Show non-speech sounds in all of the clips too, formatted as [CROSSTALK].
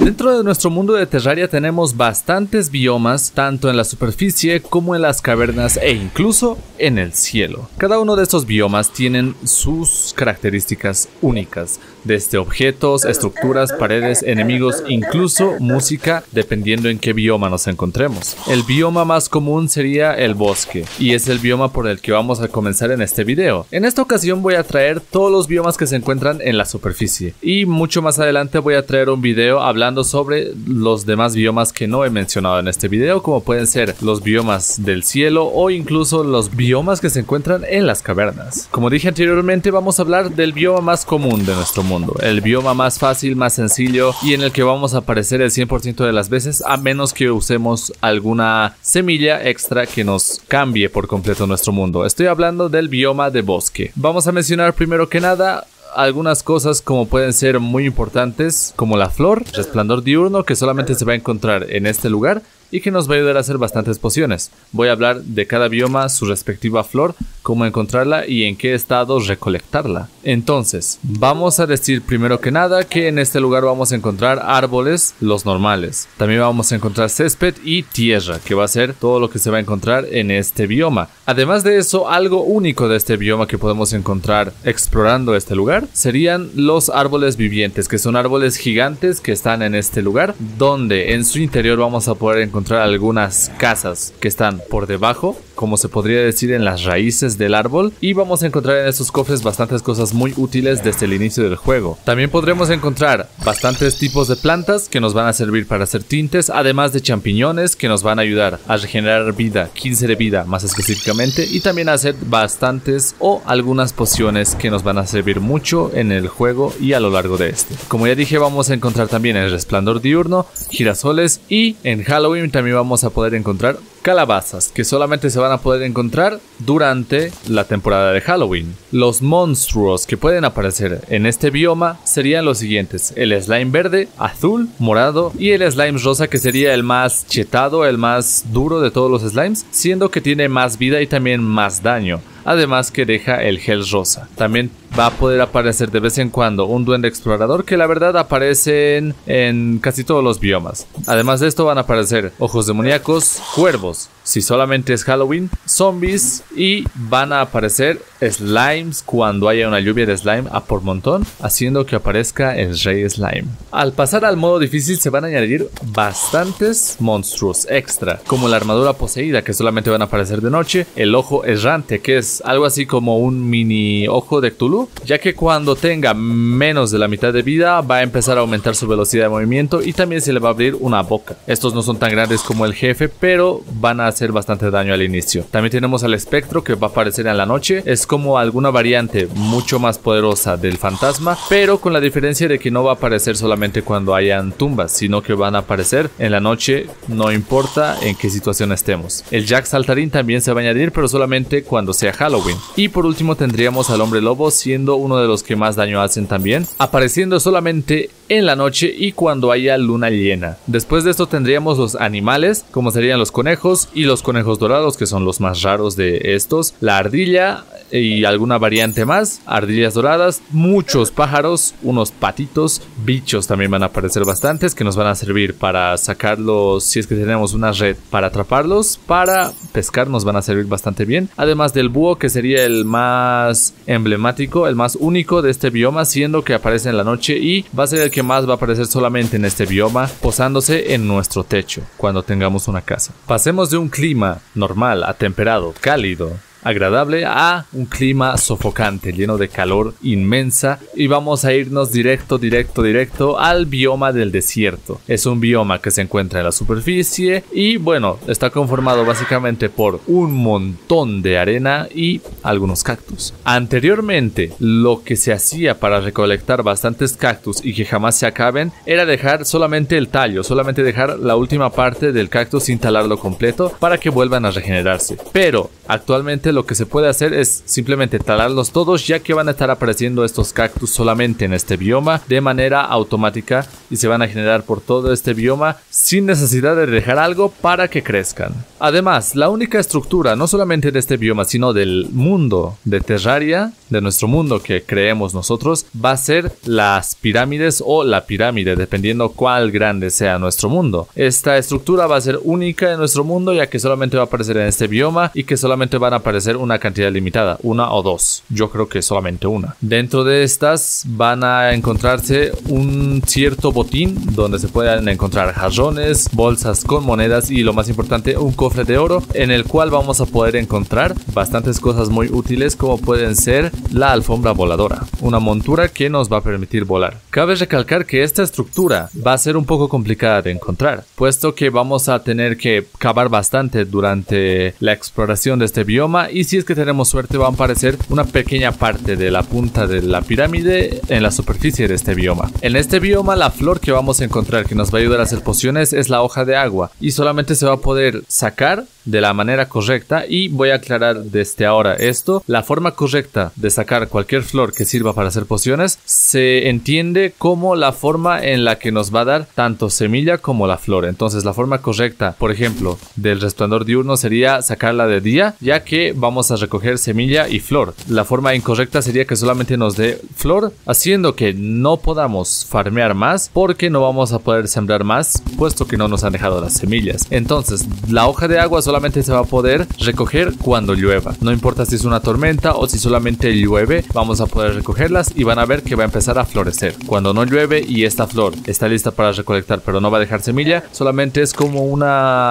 Dentro de nuestro mundo de Terraria tenemos bastantes biomas, tanto en la superficie como en las cavernas e incluso en el cielo. Cada uno de estos biomas tienen sus características únicas, desde objetos, estructuras, paredes, enemigos, incluso música, dependiendo en qué bioma nos encontremos. El bioma más común sería el bosque, y es el bioma por el que vamos a comenzar en este video. En esta ocasión voy a traer todos los biomas que se encuentran en la superficie, y mucho más adelante voy a traer un video hablando sobre los demás biomas que no he mencionado en este video, como pueden ser los biomas del cielo o incluso los biomas que se encuentran en las cavernas. Como dije anteriormente, vamos a hablar del bioma más común de nuestro mundo, el bioma más fácil, más sencillo y en el que vamos a aparecer el 100% de las veces a menos que usemos alguna semilla extra que nos cambie por completo nuestro mundo. Estoy hablando del bioma de bosque. Vamos a mencionar primero que nada algunas cosas como pueden ser muy importantes, como la flor, resplandor diurno, que solamente se va a encontrar en este lugar, y que nos va a ayudar a hacer bastantes pociones. Voy a hablar de cada bioma, su respectiva flor, cómo encontrarla y en qué estado recolectarla. Entonces, vamos a decir primero que nada que en este lugar vamos a encontrar árboles, los normales. También vamos a encontrar césped y tierra, que va a ser todo lo que se va a encontrar en este bioma. Además de eso, algo único de este bioma que podemos encontrar explorando este lugar serían los árboles vivientes, que son árboles gigantes que están en este lugar, donde en su interior vamos a poder encontrar encontrar algunas casas que están por debajo como se podría decir, en las raíces del árbol. Y vamos a encontrar en estos cofres bastantes cosas muy útiles desde el inicio del juego. También podremos encontrar bastantes tipos de plantas que nos van a servir para hacer tintes, además de champiñones que nos van a ayudar a regenerar vida, 15 de vida más específicamente, y también a hacer bastantes o algunas pociones que nos van a servir mucho en el juego y a lo largo de este. Como ya dije, vamos a encontrar también el resplandor diurno, girasoles y en Halloween también vamos a poder encontrar calabazas que solamente se van a poder encontrar durante la temporada de Halloween. Los monstruos que pueden aparecer en este bioma serían los siguientes, el slime verde, azul, morado y el slime rosa que sería el más chetado, el más duro de todos los slimes, siendo que tiene más vida y también más daño además que deja el gel rosa. También va a poder aparecer de vez en cuando un duende explorador que la verdad aparecen en casi todos los biomas. Además de esto van a aparecer ojos demoníacos, cuervos, si solamente es Halloween, zombies y van a aparecer slimes cuando haya una lluvia de slime a por montón, haciendo que aparezca el rey slime. Al pasar al modo difícil se van a añadir bastantes monstruos extra, como la armadura poseída que solamente van a aparecer de noche, el ojo errante que es algo así como un mini ojo de Cthulhu, ya que cuando tenga menos de la mitad de vida va a empezar a aumentar su velocidad de movimiento y también se le va a abrir una boca. Estos no son tan grandes como el jefe, pero van a hacer bastante daño al inicio. También tenemos al espectro que va a aparecer en la noche. Es como alguna variante mucho más poderosa del fantasma, pero con la diferencia de que no va a aparecer solamente cuando hayan tumbas, sino que van a aparecer en la noche, no importa en qué situación estemos. El Jack Saltarín también se va a añadir, pero solamente cuando sea Halloween. Y por último tendríamos al Hombre Lobo siendo uno de los que más daño hacen también, apareciendo solamente en la noche y cuando haya luna llena. Después de esto tendríamos los animales, como serían los conejos y los conejos dorados, que son los más raros de estos, la ardilla, y alguna variante más, ardillas doradas, muchos pájaros, unos patitos, bichos también van a aparecer bastantes que nos van a servir para sacarlos si es que tenemos una red para atraparlos, para pescar nos van a servir bastante bien, además del búho que sería el más emblemático, el más único de este bioma, siendo que aparece en la noche y va a ser el que más va a aparecer solamente en este bioma, posándose en nuestro techo cuando tengamos una casa. Pasemos de un clima normal a temperado, cálido, agradable a un clima sofocante, lleno de calor inmensa. Y vamos a irnos directo, directo, directo al bioma del desierto. Es un bioma que se encuentra en la superficie y bueno, está conformado básicamente por un montón de arena y algunos cactus. Anteriormente, lo que se hacía para recolectar bastantes cactus y que jamás se acaben era dejar solamente el tallo, solamente dejar la última parte del cactus sin talarlo completo para que vuelvan a regenerarse. Pero Actualmente lo que se puede hacer es simplemente talarlos todos ya que van a estar apareciendo estos cactus solamente en este bioma de manera automática y se van a generar por todo este bioma sin necesidad de dejar algo para que crezcan. Además, la única estructura no solamente de este bioma sino del mundo de Terraria, de nuestro mundo que creemos nosotros, va a ser las pirámides o la pirámide dependiendo cuál grande sea nuestro mundo. Esta estructura va a ser única en nuestro mundo ya que solamente va a aparecer en este bioma y que solamente van a aparecer una cantidad limitada, una o dos. Yo creo que solamente una. Dentro de estas van a encontrarse un cierto botín donde se pueden encontrar jarrones, bolsas con monedas y lo más importante, un cofre de oro en el cual vamos a poder encontrar bastantes cosas muy útiles como pueden ser la alfombra voladora, una montura que nos va a permitir volar. Cabe recalcar que esta estructura va a ser un poco complicada de encontrar, puesto que vamos a tener que cavar bastante durante la exploración de este bioma y si es que tenemos suerte va a aparecer una pequeña parte de la punta de la pirámide en la superficie de este bioma. En este bioma la flor que vamos a encontrar que nos va a ayudar a hacer pociones es la hoja de agua y solamente se va a poder sacar de la manera correcta y voy a aclarar desde ahora esto. La forma correcta de sacar cualquier flor que sirva para hacer pociones se entiende como la forma en la que nos va a dar tanto semilla como la flor. Entonces la forma correcta, por ejemplo, del resplandor diurno sería sacarla de día ya que vamos a recoger semilla y flor. La forma incorrecta sería que solamente nos dé flor haciendo que no podamos farmear más porque no vamos a poder sembrar más puesto que no nos han dejado las semillas. Entonces la hoja de agua solamente se va a poder recoger cuando llueva. No importa si es una tormenta o si solamente llueve, vamos a poder recogerlas y van a ver que va a empezar a florecer. Cuando no llueve y esta flor está lista para recolectar, pero no va a dejar semilla, solamente es como un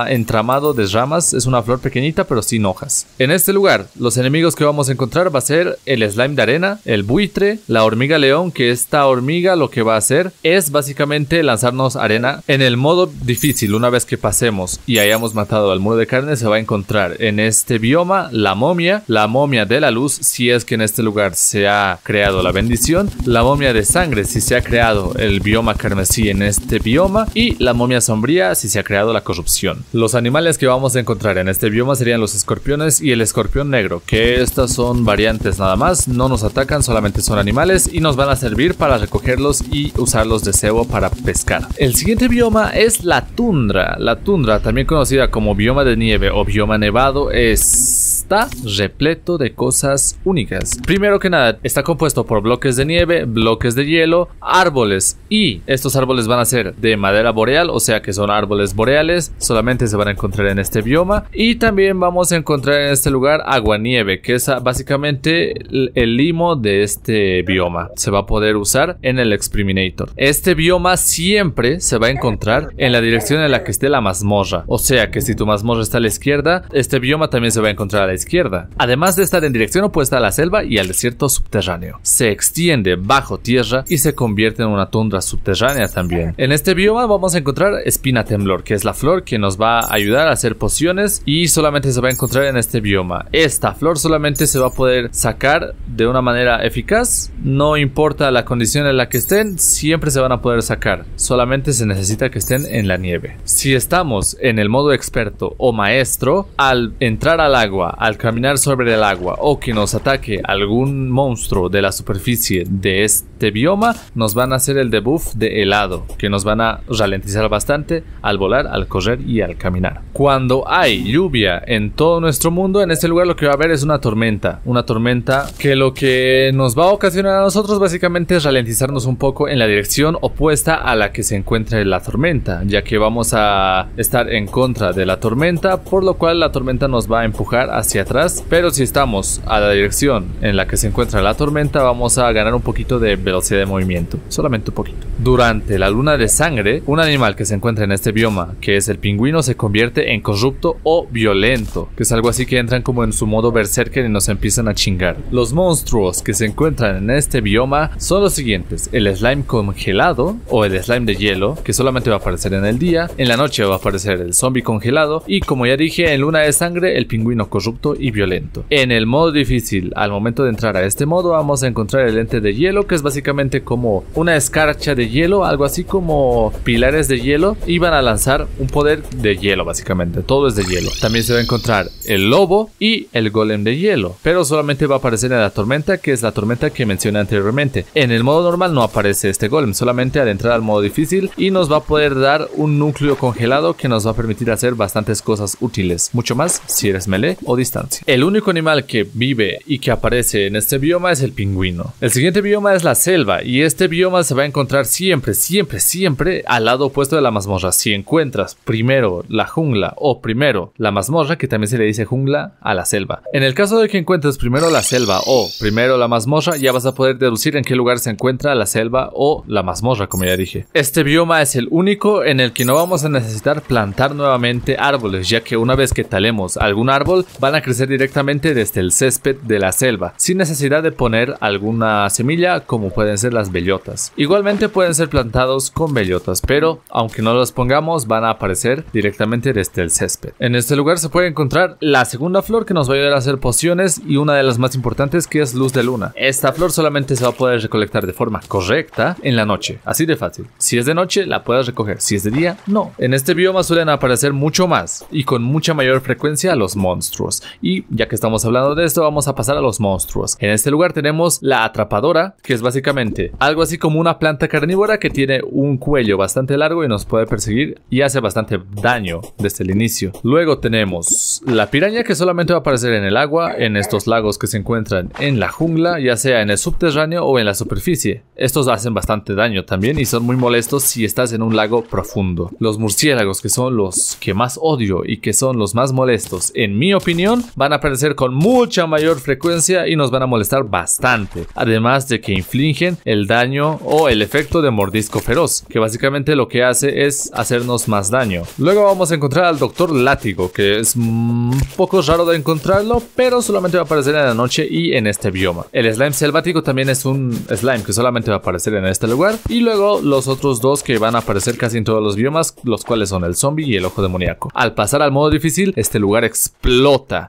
entramado de ramas, es una flor pequeñita pero sin hojas. En este lugar, los enemigos que vamos a encontrar va a ser el slime de arena, el buitre, la hormiga león, que esta hormiga lo que va a hacer es básicamente lanzarnos arena en el modo difícil una vez que pasemos y hayamos matado al muro de carne se va a encontrar en este bioma la momia, la momia de la luz, si es que en este lugar se ha creado la bendición, la momia de sangre, si se ha creado el bioma carmesí en este bioma, y la momia sombría, si se ha creado la corrupción. Los animales que vamos a encontrar en este bioma serían los escorpiones y el escorpión negro, que estas son variantes nada más, no nos atacan, solamente son animales y nos van a servir para recogerlos y usarlos de cebo para pescar. El siguiente bioma es la tundra, la tundra también conocida como bioma de nieve obvio nevado es está repleto de cosas únicas. Primero que nada, está compuesto por bloques de nieve, bloques de hielo, árboles y estos árboles van a ser de madera boreal, o sea que son árboles boreales, solamente se van a encontrar en este bioma y también vamos a encontrar en este lugar agua-nieve que es ah, básicamente el limo de este bioma. Se va a poder usar en el Expriminator. Este bioma siempre se va a encontrar en la dirección en la que esté la mazmorra, o sea que si tu mazmorra está a la izquierda, este bioma también se va a encontrar a la izquierda, además de estar en dirección opuesta a la selva y al desierto subterráneo. Se extiende bajo tierra y se convierte en una tundra subterránea también. En este bioma vamos a encontrar espina temblor, que es la flor que nos va a ayudar a hacer pociones y solamente se va a encontrar en este bioma. Esta flor solamente se va a poder sacar de una manera eficaz, no importa la condición en la que estén, siempre se van a poder sacar, solamente se necesita que estén en la nieve. Si estamos en el modo experto o maestro, al entrar al agua, al al caminar sobre el agua o que nos ataque algún monstruo de la superficie de este bioma, nos van a hacer el debuff de helado, que nos van a ralentizar bastante al volar, al correr y al caminar. Cuando hay lluvia en todo nuestro mundo, en este lugar lo que va a haber es una tormenta. Una tormenta que lo que nos va a ocasionar a nosotros básicamente es ralentizarnos un poco en la dirección opuesta a la que se encuentra la tormenta, ya que vamos a estar en contra de la tormenta, por lo cual la tormenta nos va a empujar hacia atrás, pero si estamos a la dirección en la que se encuentra la tormenta vamos a ganar un poquito de velocidad de movimiento, solamente un poquito. Durante la luna de sangre, un animal que se encuentra en este bioma, que es el pingüino, se convierte en corrupto o violento, que es algo así que entran como en su modo berserker y nos empiezan a chingar. Los monstruos que se encuentran en este bioma son los siguientes, el slime congelado o el slime de hielo, que solamente va a aparecer en el día, en la noche va a aparecer el zombie congelado y como ya dije, en luna de sangre el pingüino corrupto y violento. En el modo difícil, al momento de entrar a este modo, vamos a encontrar el ente de hielo, que es básicamente como una escarcha de hielo, algo así como pilares de hielo, y van a lanzar un poder de hielo, básicamente. Todo es de hielo. También se va a encontrar el lobo y el golem de hielo, pero solamente va a aparecer en la tormenta, que es la tormenta que mencioné anteriormente. En el modo normal no aparece este golem, solamente al entrar al modo difícil y nos va a poder dar un núcleo congelado que nos va a permitir hacer bastantes cosas útiles, mucho más si eres melee o distante. El único animal que vive y que aparece en este bioma es el pingüino. El siguiente bioma es la selva y este bioma se va a encontrar siempre, siempre, siempre al lado opuesto de la mazmorra. Si encuentras primero la jungla o primero la mazmorra, que también se le dice jungla, a la selva. En el caso de que encuentres primero la selva o primero la mazmorra, ya vas a poder deducir en qué lugar se encuentra la selva o la mazmorra, como ya dije. Este bioma es el único en el que no vamos a necesitar plantar nuevamente árboles, ya que una vez que talemos algún árbol, van a crecer directamente desde el césped de la selva, sin necesidad de poner alguna semilla como pueden ser las bellotas. Igualmente pueden ser plantados con bellotas, pero aunque no las pongamos van a aparecer directamente desde el césped. En este lugar se puede encontrar la segunda flor que nos va a ayudar a hacer pociones y una de las más importantes que es luz de luna. Esta flor solamente se va a poder recolectar de forma correcta en la noche, así de fácil. Si es de noche la puedes recoger, si es de día no. En este bioma suelen aparecer mucho más y con mucha mayor frecuencia los monstruos. Y ya que estamos hablando de esto, vamos a pasar a los monstruos. En este lugar tenemos la atrapadora, que es básicamente algo así como una planta carnívora que tiene un cuello bastante largo y nos puede perseguir y hace bastante daño desde el inicio. Luego tenemos la piraña que solamente va a aparecer en el agua, en estos lagos que se encuentran en la jungla, ya sea en el subterráneo o en la superficie. Estos hacen bastante daño también y son muy molestos si estás en un lago profundo. Los murciélagos que son los que más odio y que son los más molestos, en mi opinión, van a aparecer con mucha mayor frecuencia y nos van a molestar bastante, además de que infligen el daño o el efecto de mordisco feroz, que básicamente lo que hace es hacernos más daño. Luego vamos a encontrar al Doctor Látigo, que es un poco raro de encontrarlo, pero solamente va a aparecer en la noche y en este bioma. El slime selvático también es un slime que solamente va a aparecer en este lugar, y luego los otros dos que van a aparecer casi en todos los biomas, los cuales son el zombie y el ojo demoníaco. Al pasar al modo difícil, este lugar explota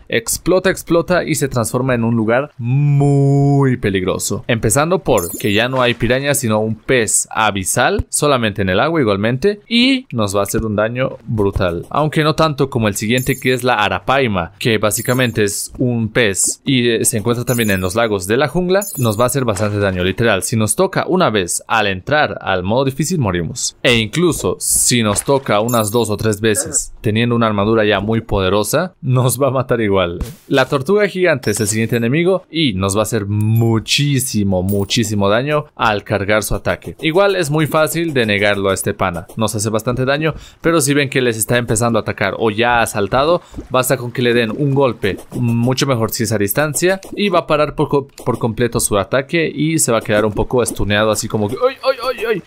explota, explota y se transforma en un lugar muy peligroso. Empezando por que ya no hay piraña sino un pez abisal, solamente en el agua igualmente, y nos va a hacer un daño brutal. Aunque no tanto como el siguiente que es la arapaima, que básicamente es un pez y eh, se encuentra también en los lagos de la jungla, nos va a hacer bastante daño literal. Si nos toca una vez al entrar al modo difícil morimos. E incluso si nos toca unas dos o tres veces teniendo una armadura ya muy poderosa, nos va a matar igual. La tortuga gigante es el siguiente enemigo y nos va a hacer muchísimo, muchísimo daño al cargar su ataque. Igual es muy fácil de negarlo a este pana. Nos hace bastante daño, pero si ven que les está empezando a atacar o ya ha saltado, basta con que le den un golpe, mucho mejor si es a distancia, y va a parar por, completo su ataque y se va a quedar un poco estuneado así como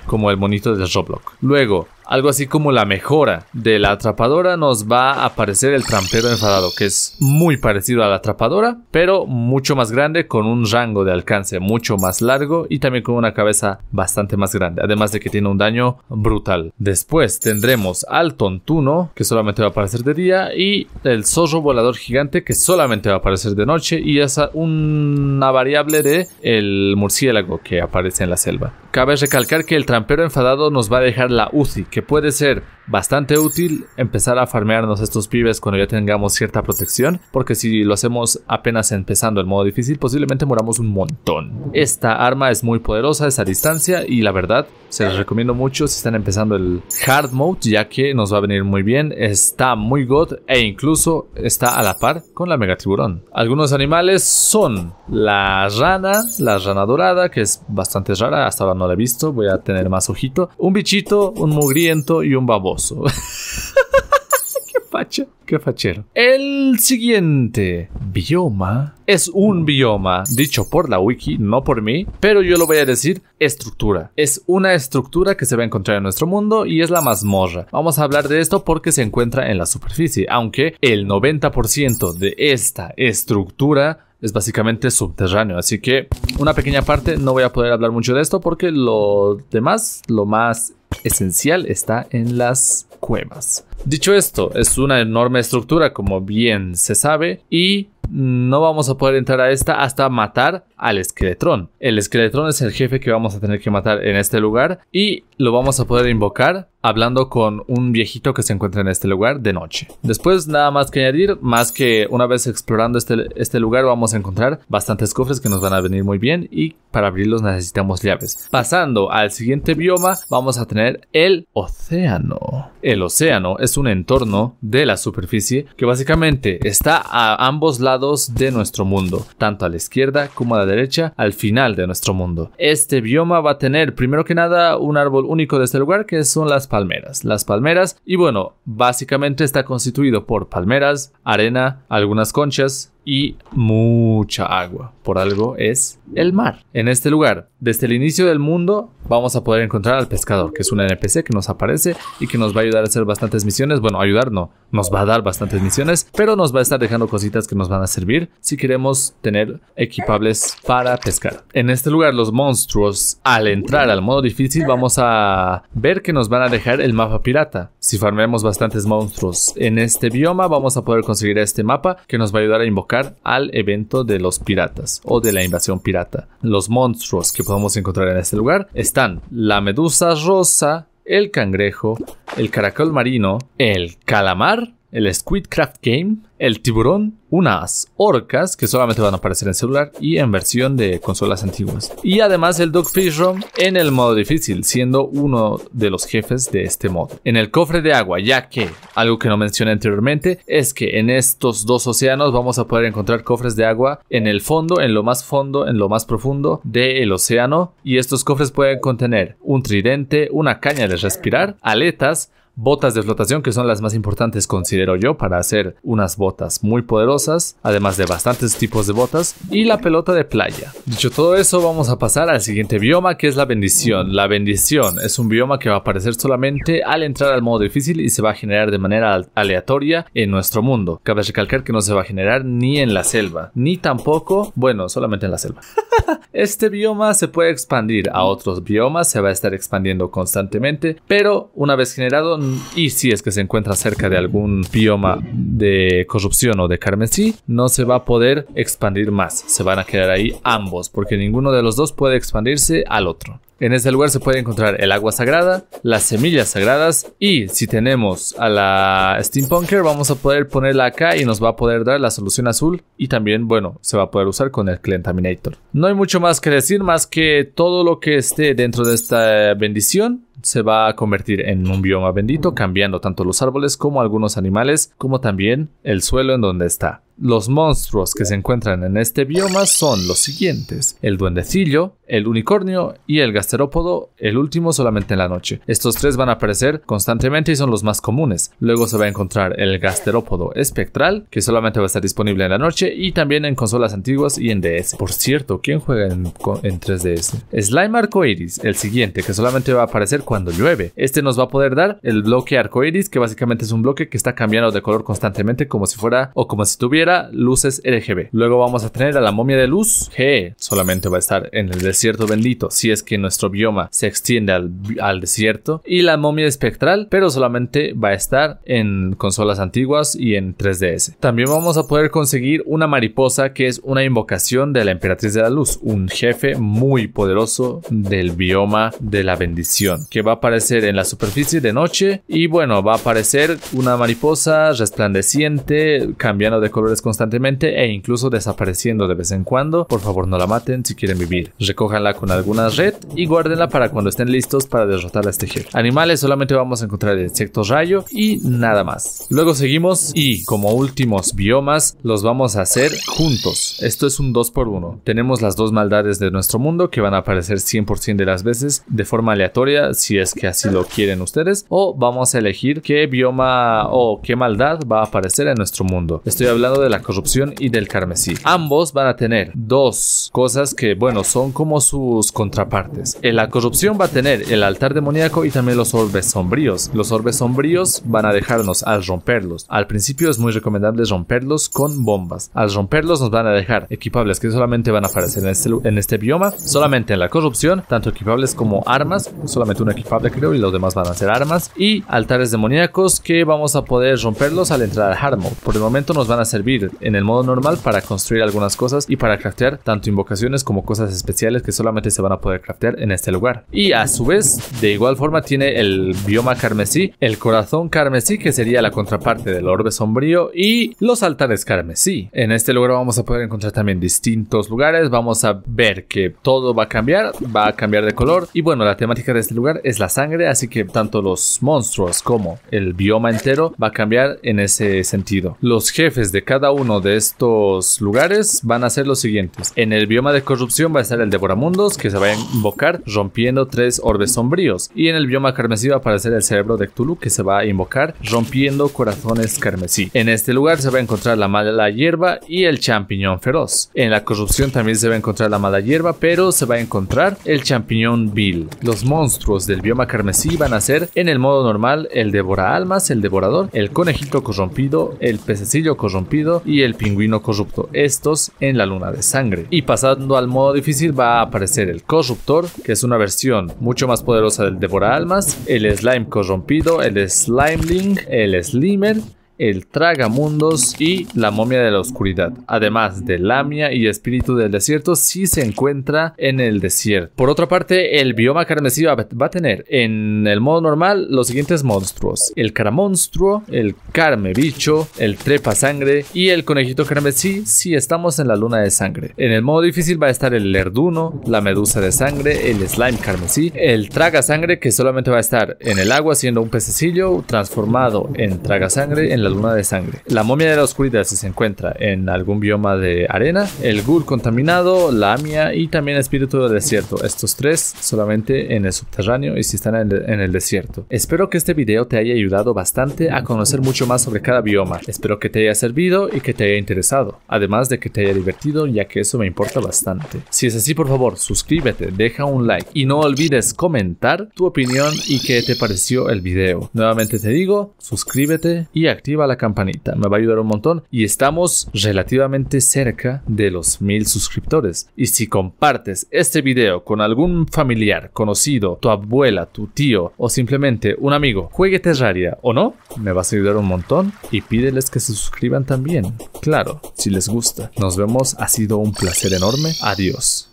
Como el monito de Roblox. Luego, algo así como la mejora de la atrapadora, nos va a aparecer el trampero enfadado, que es muy parecido a la atrapadora, pero mucho más grande, con un rango de alcance mucho más largo y también con una cabeza bastante más grande, además de que tiene un daño brutal. Después tendremos al tontuno, que solamente va a aparecer de día, y el zorro volador gigante, que solamente va a aparecer de noche, y es una variable de el murciélago que aparece en la selva. Cabe recalcar que el trampero enfadado nos va a dejar la UCI, que puede ser bastante útil empezar a farmearnos estos pibes cuando ya tengamos cierta protección, porque si lo hacemos apenas empezando el modo difícil, posiblemente moramos un montón. Esta arma es muy poderosa, es a distancia y la verdad se los recomiendo mucho si están empezando el hard mode, ya que nos va a venir muy bien, está muy god e incluso está a la par con la mega tiburón. Algunos animales son la rana, la rana dorada, que es bastante rara, hasta ahora no la he visto, voy a tener más ojito, un bichito, un mugriento y un babón. [LAUGHS] qué qué fachero. El siguiente bioma es un bioma dicho por la wiki, no por mí, pero yo lo voy a decir estructura. Es una estructura que se va a encontrar en nuestro mundo y es la mazmorra. Vamos a hablar de esto porque se encuentra en la superficie, aunque el 90% de esta estructura es básicamente subterráneo. Así que una pequeña parte, no voy a poder hablar mucho de esto porque lo demás, lo más esencial está en las cuevas. Dicho esto, es una enorme estructura, como bien se sabe, y no vamos a poder entrar a esta hasta matar al esqueletrón. El esqueletrón es el jefe que vamos a tener que matar en este lugar y lo vamos a poder invocar hablando con un viejito que se encuentra en este lugar de noche. Después nada más que añadir, más que una vez explorando este, este lugar vamos a encontrar bastantes cofres que nos van a venir muy bien y para abrirlos necesitamos llaves. Pasando al siguiente bioma vamos a tener el océano. El océano es un entorno de la superficie que básicamente está a ambos lados de nuestro mundo, tanto a la izquierda como a la derecha, al final de nuestro mundo. Este bioma va a tener primero que nada un árbol único de este lugar que son las palmeras. Las palmeras y bueno, básicamente está constituido por palmeras, arena, algunas conchas, y mucha agua. Por algo es el mar. En este lugar, desde el inicio del mundo, vamos a poder encontrar al pescador, que es una NPC que nos aparece y que nos va a ayudar a hacer bastantes misiones. Bueno, ayudar no, nos va a dar bastantes misiones, pero nos va a estar dejando cositas que nos van a servir si queremos tener equipables para pescar. En este lugar, los monstruos, al entrar al modo difícil, vamos a ver que nos van a dejar el mapa pirata. Si farmeamos bastantes monstruos en este bioma, vamos a poder conseguir este mapa que nos va a ayudar a invocar al evento de los piratas o de la invasión pirata. Los monstruos que podemos encontrar en este lugar están la medusa rosa, el cangrejo, el caracol marino, el calamar el Squid Craft Game, el tiburón, unas orcas que solamente van a aparecer en celular y en versión de consolas antiguas. Y además el Dogfish Room en el modo difícil, siendo uno de los jefes de este modo. En el cofre de agua, ya que algo que no mencioné anteriormente es que en estos dos océanos vamos a poder encontrar cofres de agua en el fondo, en lo más fondo, en lo más profundo del océano. Y estos cofres pueden contener un tridente, una caña de respirar, aletas, botas de flotación que son las más importantes considero yo para hacer unas botas muy poderosas, además de bastantes tipos de botas y la pelota de playa. Dicho todo eso, vamos a pasar al siguiente bioma que es la bendición. La bendición es un bioma que va a aparecer solamente al entrar al modo difícil y se va a generar de manera aleatoria en nuestro mundo. Cabe recalcar que no se va a generar ni en la selva, ni tampoco, bueno, solamente en la selva. [LAUGHS] Este bioma se puede expandir a otros biomas, se va a estar expandiendo constantemente, pero una vez generado y si es que se encuentra cerca de algún bioma de corrupción o de carmesí, no se va a poder expandir más. Se van a quedar ahí ambos, porque ninguno de los dos puede expandirse al otro. En este lugar se puede encontrar el agua sagrada, las semillas sagradas y si tenemos a la Steampunker vamos a poder ponerla acá y nos va a poder dar la solución azul y también bueno se va a poder usar con el Clentaminator. No hay mucho más que decir más que todo lo que esté dentro de esta bendición se va a convertir en un bioma bendito, cambiando tanto los árboles como algunos animales, como también el suelo en donde está. Los monstruos que se encuentran en este bioma son los siguientes: el duendecillo, el unicornio y el gasterópodo, el último solamente en la noche. Estos tres van a aparecer constantemente y son los más comunes. Luego se va a encontrar el gasterópodo espectral, que solamente va a estar disponible en la noche y también en consolas antiguas y en DS. Por cierto, ¿quién juega en, 3DS? Slime arcoiris, el siguiente, que solamente va a aparecer cuando llueve. Este nos va a poder dar el bloque arcoiris, que básicamente es un bloque que está cambiando de color constantemente como si fuera o como si tuviera luces RGB. Luego vamos a tener a la momia de luz, que solamente va a estar en el desierto bendito, si es que nuestro bioma se extiende al, al desierto. Y la momia espectral, pero solamente va a estar en consolas antiguas y en 3DS. También vamos a poder conseguir una mariposa, que es una invocación de la emperatriz de la luz, un jefe muy poderoso del bioma de la bendición, que va a aparecer en la superficie de noche. Y bueno, va a aparecer una mariposa resplandeciente, cambiando de colores constantemente e incluso desapareciendo de vez en cuando. Por favor, no la maten si quieren vivir. Recójanla con alguna red y guárdenla para cuando estén listos para derrotar a este jefe. Animales solamente vamos a encontrar insecto rayo y nada más. Luego seguimos y como últimos biomas los vamos a hacer juntos. Esto es un 2x1. Tenemos las dos maldades de nuestro mundo que van a aparecer 100% de las veces de forma aleatoria si es que así lo quieren ustedes o vamos a elegir qué bioma o qué maldad va a aparecer en nuestro mundo. Estoy hablando de de la corrupción y del carmesí. Ambos van a tener dos cosas que, bueno, son como sus contrapartes. En eh, la corrupción va a tener el altar demoníaco y también los orbes sombríos. Los orbes sombríos van a dejarnos al romperlos. Al principio es muy recomendable romperlos con bombas. Al romperlos nos van a dejar equipables que solamente van a aparecer en este, este bioma, solamente en la corrupción, tanto equipables como armas, solamente un equipable creo y los demás van a ser armas, y altares demoníacos que vamos a poder romperlos al entrar al Harmo. Por el momento nos van a servir en el modo normal para construir algunas cosas y para craftear tanto invocaciones como cosas especiales que solamente se van a poder craftear en este lugar. Y a su vez, de igual forma tiene el bioma carmesí, el corazón carmesí que sería la contraparte del orbe sombrío y los altares carmesí. En este lugar vamos a poder encontrar también distintos lugares, vamos a ver que todo va a cambiar, va a cambiar de color y bueno, la temática de este lugar es la sangre, así que tanto los monstruos como el bioma entero va a cambiar en ese sentido. Los jefes de cada cada uno de estos lugares van a ser los siguientes. En el bioma de corrupción va a estar el Devoramundos, que se va a invocar rompiendo tres orbes sombríos. Y en el bioma carmesí va a aparecer el cerebro de Cthulhu, que se va a invocar rompiendo corazones carmesí. En este lugar se va a encontrar la mala hierba y el champiñón feroz. En la corrupción también se va a encontrar la mala hierba, pero se va a encontrar el champiñón vil. Los monstruos del bioma carmesí van a ser en el modo normal el devora almas, el devorador, el conejito corrompido, el pececillo corrompido, y El Pingüino Corrupto, estos en la Luna de Sangre. Y pasando al modo difícil va a aparecer el Corruptor, que es una versión mucho más poderosa del Devora Almas, el Slime Corrompido, el Slimeling, el Slimer, el Tragamundos y la Momia de la Oscuridad. Además de Lamia y Espíritu del Desierto, si sí se encuentra en el desierto. Por otra parte, el bioma carmesí va a tener en el modo normal los siguientes monstruos: el Caramonstruo, el Carme Bicho, el Trepa Sangre y el Conejito Carmesí si estamos en la Luna de Sangre. En el modo difícil va a estar el Lerduno, la Medusa de Sangre, el Slime Carmesí, el Traga Sangre que solamente va a estar en el agua siendo un pececillo transformado en Traga Sangre en la luna de sangre. La momia de la oscuridad si se encuentra en algún bioma de arena, el ghoul contaminado, la amia y también espíritu del desierto. Estos tres solamente en el subterráneo y si están en el, en el desierto. Espero que este video te haya ayudado bastante a conocer mucho más sobre cada bioma. Espero que te haya servido y que te haya interesado, además de que te haya divertido ya que eso me importa bastante. Si es así, por favor, suscríbete, deja un like y no olvides comentar tu opinión y qué te pareció el video. Nuevamente te digo, suscríbete y activa la campanita, me va a ayudar un montón. Y estamos relativamente cerca de los mil suscriptores. Y si compartes este video con algún familiar, conocido, tu abuela, tu tío o simplemente un amigo, juegue Terraria o no, me vas a ayudar un montón y pídeles que se suscriban también. Claro, si les gusta. Nos vemos, ha sido un placer enorme. Adiós.